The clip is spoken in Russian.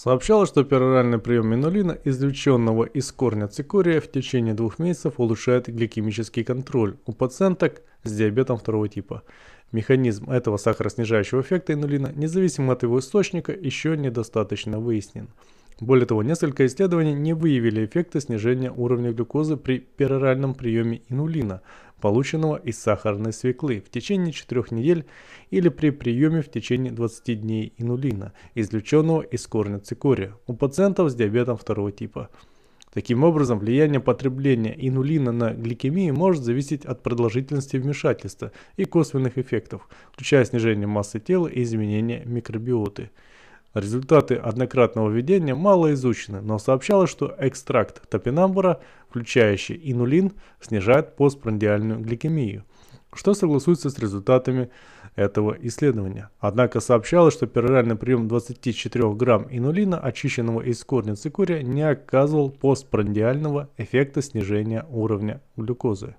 Сообщалось, что пероральный прием минулина, извлеченного из корня цикория, в течение двух месяцев улучшает гликемический контроль у пациенток с диабетом второго типа. Механизм этого сахароснижающего эффекта инулина, независимо от его источника, еще недостаточно выяснен. Более того, несколько исследований не выявили эффекта снижения уровня глюкозы при пероральном приеме инулина, полученного из сахарной свеклы в течение 4 недель или при приеме в течение 20 дней инулина, извлеченного из корня цикория у пациентов с диабетом второго типа. Таким образом, влияние потребления инулина на гликемию может зависеть от продолжительности вмешательства и косвенных эффектов, включая снижение массы тела и изменение микробиоты. Результаты однократного введения мало изучены, но сообщалось, что экстракт топинамбура, включающий инулин, снижает постпрандиальную гликемию, что согласуется с результатами этого исследования. Однако сообщалось, что пероральный прием 24 грамм инулина, очищенного из корня цикория, не оказывал постпрандиального эффекта снижения уровня глюкозы.